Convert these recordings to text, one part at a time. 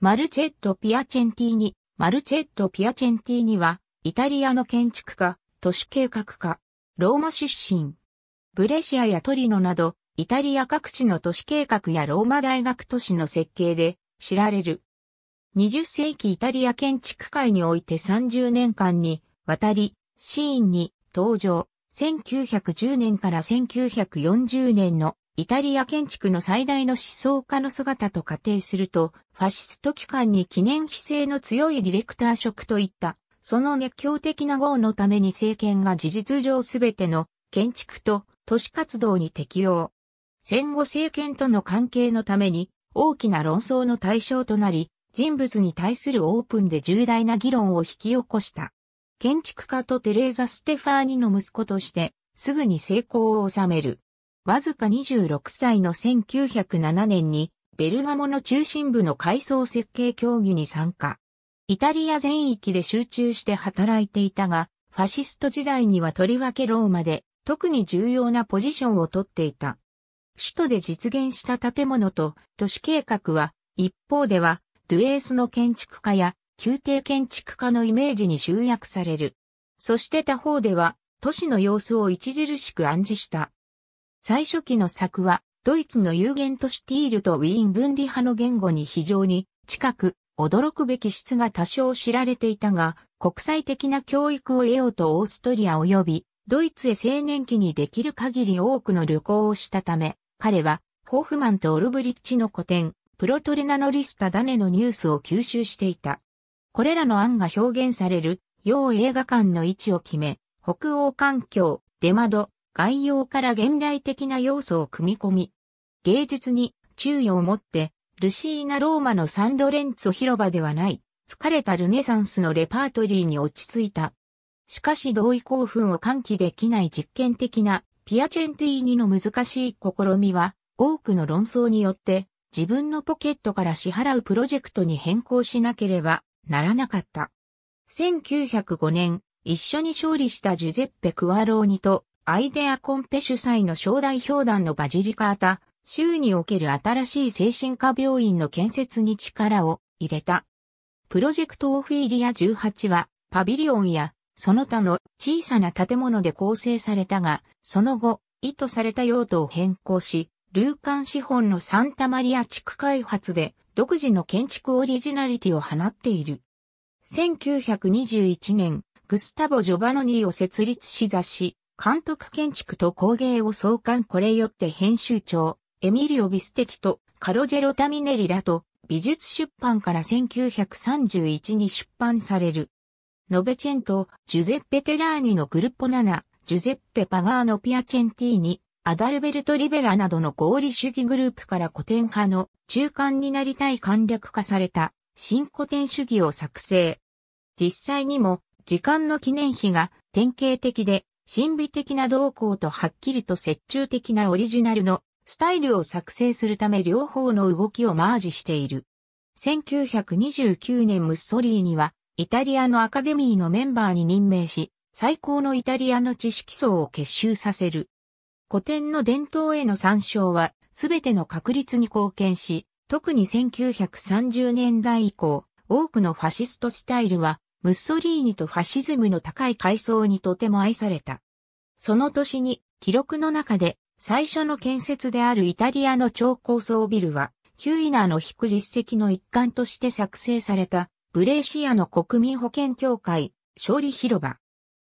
マルチェット・ピアチェンティーニ。マルチェット・ピアチェンティーニは、イタリアの建築家、都市計画家、ローマ出身。ブレシアやトリノなど、イタリア各地の都市計画やローマ大学都市の設計で知られる。20世紀イタリア建築界において30年間にわたり、シーンに登場。1910年から1940年のイタリア建築の最大の思想家の姿と仮定すると、ファシスト機関に記念規制の強いディレクター職といった、その熱狂的な号のために政権が事実上すべての建築と都市活動に適用。戦後政権との関係のために大きな論争の対象となり、人物に対するオープンで重大な議論を引き起こした。建築家とテレーザ・ステファーニの息子として、すぐに成功を収める。わずか26歳の1907年に、ベルガモの中心部の階層設計協議に参加。イタリア全域で集中して働いていたが、ファシスト時代にはとりわけローマで特に重要なポジションをとっていた。首都で実現した建物と都市計画は、一方では、ドゥエースの建築家や宮廷建築家のイメージに集約される。そして他方では、都市の様子を著しく暗示した。最初期の作は、ドイツのユーゲントシュティールとウィーン分離派の言語に非常に近く、驚くべき質が多少知られていたが、国際的な教育を得ようとオーストリア及び、ドイツへ青年期にできる限り多くの旅行をしたため、彼は、ホフマンとオルブリッチの古典、プロトレナノリスタダネのニュースを吸収していた。これらの案が表現される、要映画館の位置を決め、北欧環境、出窓、概要から現代的な要素を組み込み、芸術に注意を持って、ルシーナ・ローマのサンロレンツォ広場ではない、疲れたルネサンスのレパートリーに落ち着いた。しかし同意興奮を喚起できない実験的なピアチェンティーニの難しい試みは、多くの論争によって自分のポケットから支払うプロジェクトに変更しなければならなかった。1905年、一緒に勝利したジュゼッペ・クワローニとアイデアコンペ主催の小代表団のバジリカータ、州における新しい精神科病院の建設に力を入れた。プロジェクトオフィリア18は、パビリオンや、その他の小さな建物で構成されたが、その後、意図された用途を変更し、ルーカン資本のサンタマリア地区開発で独自の建築オリジナリティを放っている。1921年、グスタボ・ジョバノニーを設立し座し、監督建築と工芸を創刊これよって編集長、エミリオ・ビステキとカロジェロ・タミネリらと美術出版から1931に出版される。ノベチェント、ジュゼッペ・テラーニのグルッポ7、ジュゼッペ・パガーノ・ピアチェンティーニ、アダルベルト・リベラなどの合理主義グループから古典派の中間になりたい簡略化された新古典主義を作成。実際にも時間の記念碑が典型的で神秘的な動向とはっきりと折衷的なオリジナルのスタイルを作成するため両方の動きをマージしている。1929年ムッソリーニはイタリアのアカデミーのメンバーに任命し、最高のイタリアの知識層を結集させる。古典の伝統への参照は、すべての確立に貢献し、特に1930年代以降、多くのファシストスタイルは、ムッソリーニとファシズムの高い階層にとても愛された。その年に記録の中で最初の建設であるイタリアの超高層ビルは、キュイナーの引く実績の一環として作成された、ブレーシアの国民保健協会、勝利広場。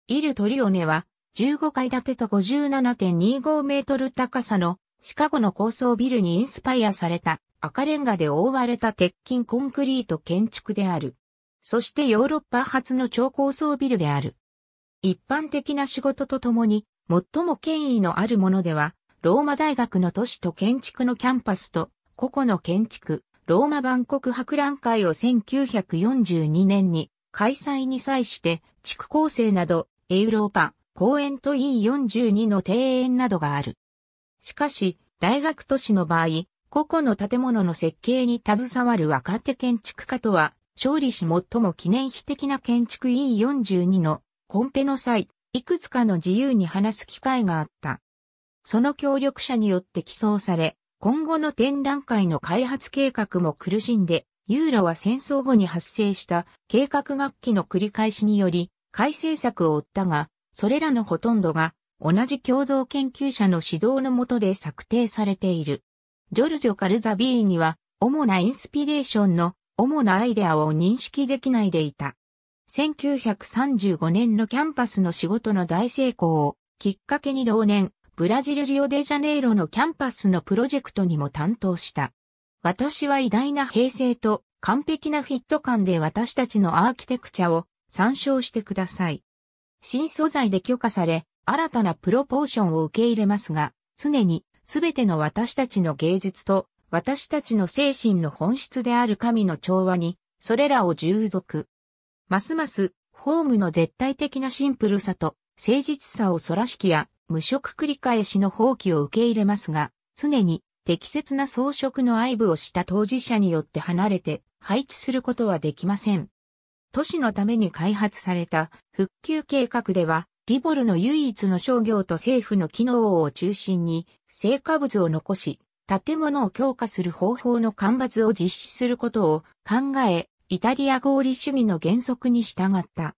イルトリオネは、15階建てと57.25メートル高さの、シカゴの高層ビルにインスパイアされた、赤レンガで覆われた鉄筋コンクリート建築である。そしてヨーロッパ初の超高層ビルである。一般的な仕事とともに、最も権威のあるものでは、ローマ大学の都市と建築のキャンパスと、個々の建築、ローマ万国博覧会を1942年に開催に際して、地区構成など、エウローパ、公園と E42 の庭園などがある。しかし、大学都市の場合、個々の建物の設計に携わる若手建築家とは勝利し最も記念碑的な建築 E42 のコンペの際、いくつかの自由に話す機会があった。その協力者によって起草され、今後の展覧会の開発計画も苦しんで、ユーラは戦争後に発生した計画学期の繰り返しにより、改正策を追ったが、それらのほとんどが同じ共同研究者の指導の下で策定されている。ジョルジョ・カルザビーには、主なインスピレーションの主なアイデアを認識できないでいた。1935年のキャンパスの仕事の大成功をきっかけに同年、ブラジルリオデジャネイロのキャンパスのプロジェクトにも担当した。私は偉大な平成と完璧なフィット感で私たちのアーキテクチャを参照してください。新素材で許可され、新たなプロポーションを受け入れますが、常にすべての私たちの芸術と私たちの精神の本質である神の調和に、それらを従属。ますます、ホームの絶対的なシンプルさと、誠実さをそらしきや、無色繰り返しの放棄を受け入れますが、常に適切な装飾の愛部をした当事者によって離れて廃棄することはできません。都市のために開発された復旧計画では、リボルの唯一の商業と政府の機能を中心に、成果物を残し、建物を強化する方法の干ばつを実施することを考え、イタリア合理主義の原則に従った。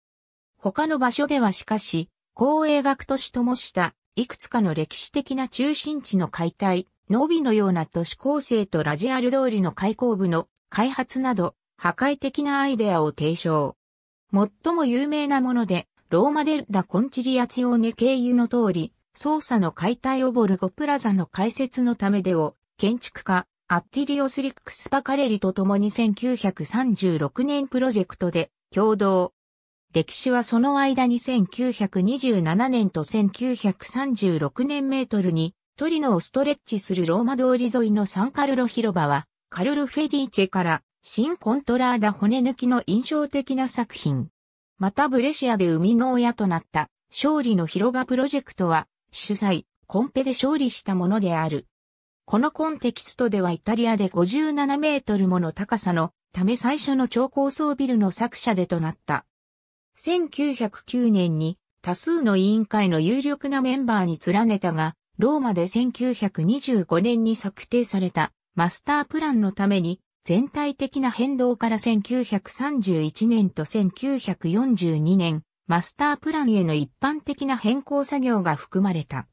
他の場所ではしかし、公営学都市ともした、いくつかの歴史的な中心地の解体、ノービのような都市構成とラジアル通りの開口部の開発など、破壊的なアイデアを提唱。最も有名なもので、ローマデルラ・コンチリアツオネ経由の通り、操作の解体オボルゴプラザの開設のためでを、建築家、アッティリオスリックスパカレリと共に1936年プロジェクトで共同。歴史はその間に1927年と1936年メートルにトリノをストレッチするローマ通り沿いのサンカルロ広場はカルル・フェリーチェから新コントラーダ骨抜きの印象的な作品。またブレシアで生みの親となった勝利の広場プロジェクトは主催、コンペで勝利したものである。このコンテキストではイタリアで57メートルもの高さのため最初の超高層ビルの作者でとなった。1909年に多数の委員会の有力なメンバーに連ねたが、ローマで1925年に策定されたマスタープランのために全体的な変動から1931年と1942年マスタープランへの一般的な変更作業が含まれた。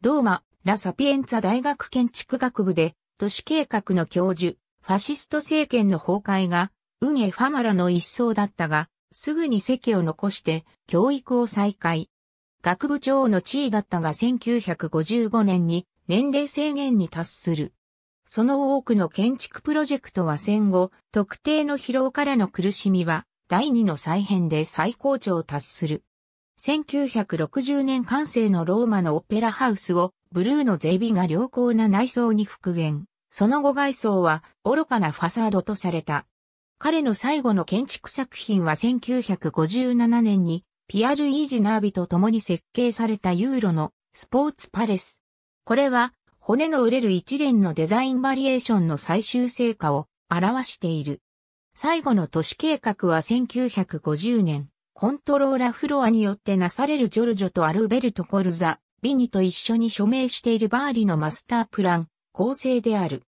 ローマ、ラ・サピエンツァ大学建築学部で、都市計画の教授、ファシスト政権の崩壊が、運エファマラの一層だったが、すぐに席を残して、教育を再開。学部長の地位だったが1955年に、年齢制限に達する。その多くの建築プロジェクトは戦後、特定の疲労からの苦しみは、第2の再編で最高潮を達する。1960年完成のローマのオペラハウスをブルーのゼビが良好な内装に復元。その後外装は愚かなファサードとされた。彼の最後の建築作品は1957年にピアル・イージナービと共に設計されたユーロのスポーツパレス。これは骨の折れる一連のデザインバリエーションの最終成果を表している。最後の都市計画は1950年、コントローラフロアによってなされるジョルジョとアルベルト・コルザ、ビニと一緒に署名しているバーリのマスタープラン、構成である。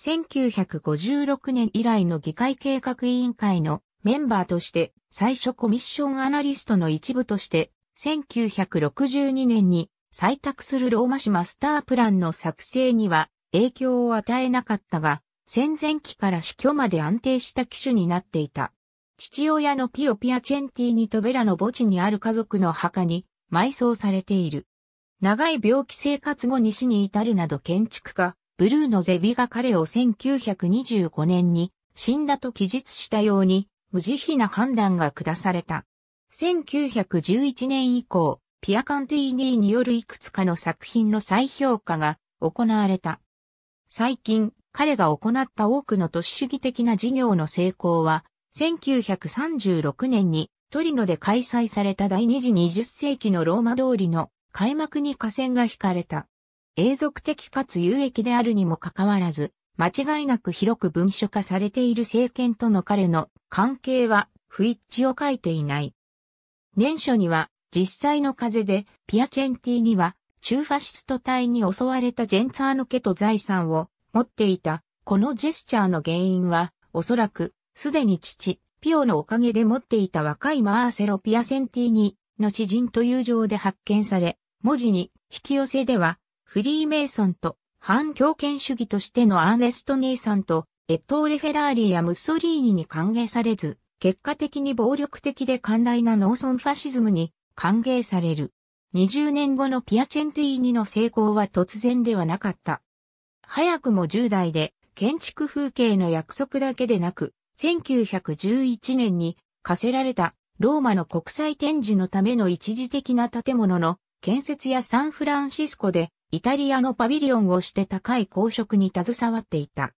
1956年以来の議会計画委員会のメンバーとして、最初コミッションアナリストの一部として、1962年に採択するローマ市マスタープランの作成には影響を与えなかったが、戦前期から死去まで安定した機種になっていた。父親のピオピアチェンティにトベラの墓地にある家族の墓に埋葬されている。長い病気生活後に死に至るなど建築家、ブルーのゼビが彼を1925年に死んだと記述したように無慈悲な判断が下された。1911年以降、ピアカンティーニーによるいくつかの作品の再評価が行われた。最近、彼が行った多くの都市主義的な事業の成功は、1936年にトリノで開催された第二次20世紀のローマ通りの開幕に河川が引かれた。永続的かつ有益であるにもかかわらず、間違いなく広く文書化されている政権との彼の関係は不一致を書いていない。年初には実際の風でピアチェンティには中ファシスト隊に襲われたジェンツァーノ家と財産を持っていた。このジェスチャーの原因は、おそらく、すでに父、ピオのおかげで持っていた若いマーセロ・ピアセンティーニの知人という情で発見され、文字に引き寄せでは、フリーメイソンと反強権主義としてのアーネスト・姉さんと、エットーレ・フェラーリやムッソリーニに歓迎されず、結果的に暴力的で寛大な農村ファシズムに歓迎される。20年後のピアチェンティーニの成功は突然ではなかった。早くも10代で建築風景の約束だけでなく、1911年に課せられたローマの国際展示のための一時的な建物の建設やサンフランシスコでイタリアのパビリオンをして高い公職に携わっていた。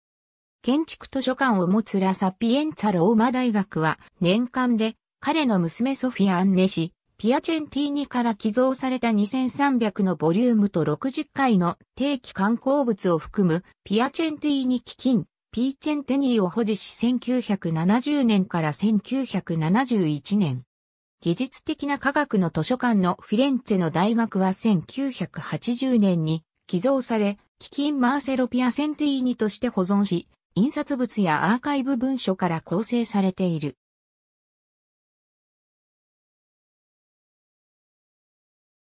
建築図書館を持つラサピエンツァローマ大学は年間で彼の娘ソフィア・アンネ氏、ピアチェンティーニから寄贈された2300のボリュームと60回の定期観光物を含むピアチェンティーニ基金、ピーチェンテニーを保持し1970年から1971年。技術的な科学の図書館のフィレンツェの大学は1980年に寄贈され、基金マーセロピアセンティーニとして保存し、印刷物やアーカイブ文書から構成されている。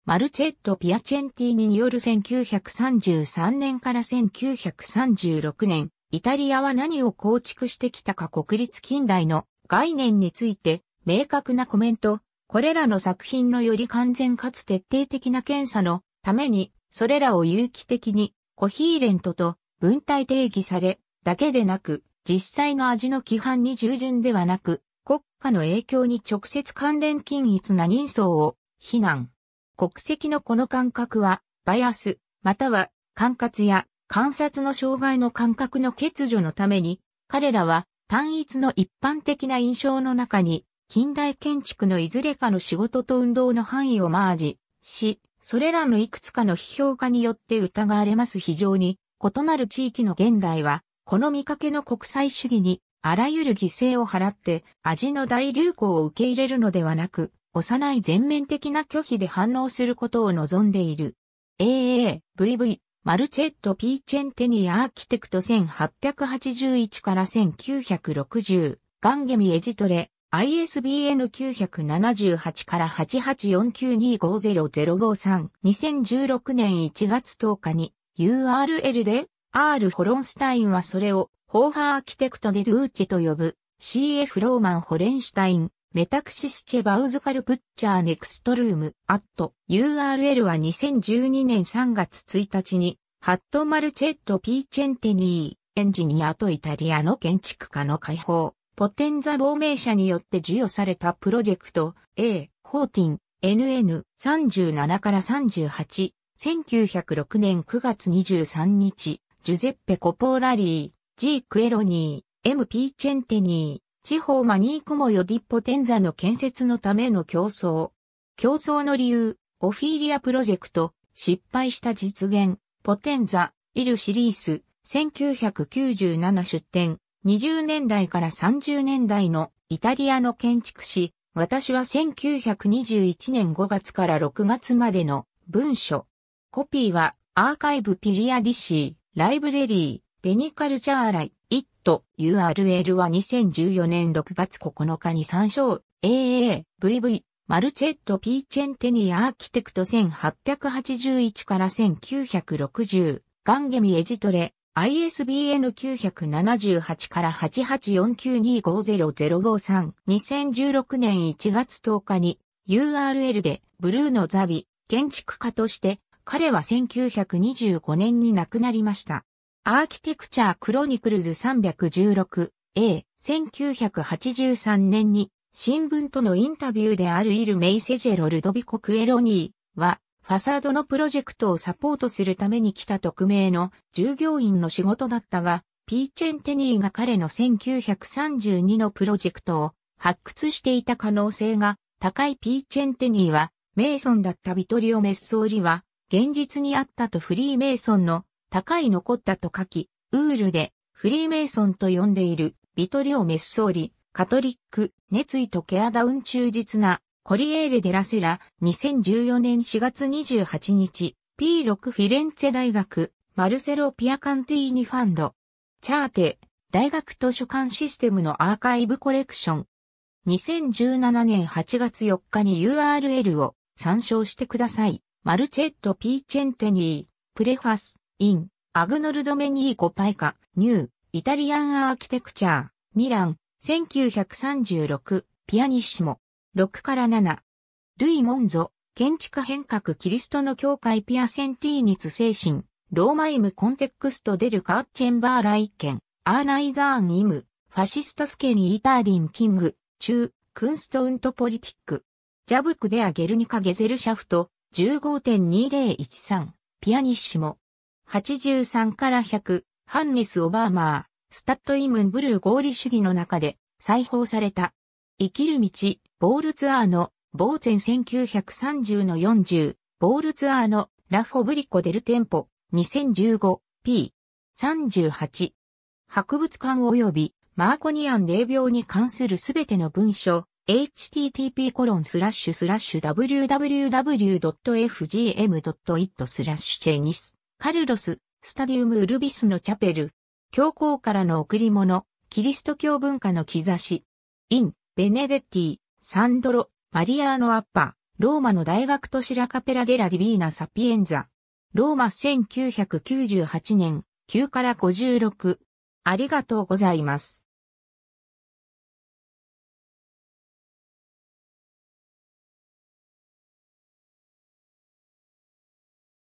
マルチェット・ピアチェンティーニによる1933年から1936年、イタリアは何を構築してきたか国立近代の概念について明確なコメント、これらの作品のより完全かつ徹底的な検査のために、それらを有機的にコヒーレントと文体定義され、だけでなく、実際の味の規範に従順ではなく、国家の影響に直接関連均一な人相を非難。国籍のこの感覚は、バイアス、または、管轄や観察の障害の感覚の欠如のために、彼らは単一の一般的な印象の中に、近代建築のいずれかの仕事と運動の範囲をマージし、それらのいくつかの批評家によって疑われます非常に異なる地域の現代は、この見かけの国際主義にあらゆる犠牲を払って味の大流行を受け入れるのではなく、幼い全面的な拒否で反応することを望んでいる。AA、VV、マルチェット・ピーチェンテニア・アーキテクト1881から1960、ガンゲミ・エジトレ、ISBN 978から8 8 4 9 2 5 0 0 5 3 2016年1月10日に URL で R ホロンスタインはそれをホーファーアーキテクトでルーチェと呼ぶ CF ローマン・ホレンシュタインメタクシスチェバウズカルプッチャーネクストルーム、アット、URL は2012年3月1日に、ハットマルチェット・ピーチェンテニー、エンジニアとイタリアの建築家の解放、ポテンザ亡命者によって授与されたプロジェクト、A、14、NN37 から38、1906年9月23日、ジュゼッペ・コポーラリー、G・ クエロニー、M・ ピーチェンテニー、地方マニークモヨディッポテンザの建設のための競争。競争の理由、オフィーリアプロジェクト、失敗した実現、ポテンザ、イルシリース、1997出展、20年代から30年代のイタリアの建築士、私は1921年5月から6月までの文書。コピーはアーカイブピリアディシー、ライブレリー、ペニカルチャーライ。と URL は2014年6月9日に参照 AAVV マルチェット・ピーチェンテニア・アーキテクト1881から1960ガンゲミ・エジトレ ISBN 978から88492500553 2016年1月10日に URL でブルーのザビ建築家として彼は1925年に亡くなりました。アーキテクチャークロニクルズ 316A、1983年に新聞とのインタビューであるイル・メイセジェロ・ルドビコ・クエロニーは、ファサードのプロジェクトをサポートするために来た匿名の従業員の仕事だったが、ピーチェンテニーが彼の1932のプロジェクトを発掘していた可能性が高いピーチェンテニーは、メイソンだったビトリオ・メッソーリは、現実にあったとフリーメイソンの高い残ったと書き、ウールでフリーメイソンと呼んでいるビトリオ・メッソーリ、カトリック、熱意とケアダウン忠実なコリエーレ・デラセラ、2014年4月28日、P6 フィレンツェ大学、マルセロ・ピアカンティーニファンド、チャーテ、大学図書館システムのアーカイブコレクション。2017年8月4日に URL を参照してください。マルチェット・ピーチェンテニー、プレファス。イン、アグノルド・メニーコ・パイカ、ニュー、イタリアン・アーキテクチャー、ミラン、1936、ピアニッシモ、6から7。ルイ・モンゾ、建築変革キリストの教会ピアセンティーニツ精神、ローマイムコンテクストデルカーチェンバーライケン、アーナイザーンイム、ファシスタスケニーターリンキング、中、クンストウントポリティック。ジャブクデア・ゲルニカ・ゲゼルシャフト、15.2013、ピアニッシモ。83から100、ハンネス・オバーマー、スタッド・イムン・ブルー合理主義の中で再放された。生きる道、ボールツアーの、ボーゼン1930の40、ボールツアーの、ラフォブリコ・デルテンポ、2015、P。38。博物館及びマーコニアン霊病に関するすべての文書、http コロンスラッシュスラッシュ www.fgm.it スラッシュチェニス。カルロス、スタディウム・ウルビスのチャペル、教皇からの贈り物、キリスト教文化の兆し、イン、ベネデッティ、サンドロ、マリアーノ・アッパ、ローマの大学都市ラカペラ・デラ・ディビーナ・サピエンザ、ローマ1998年、9から56、ありがとうございます。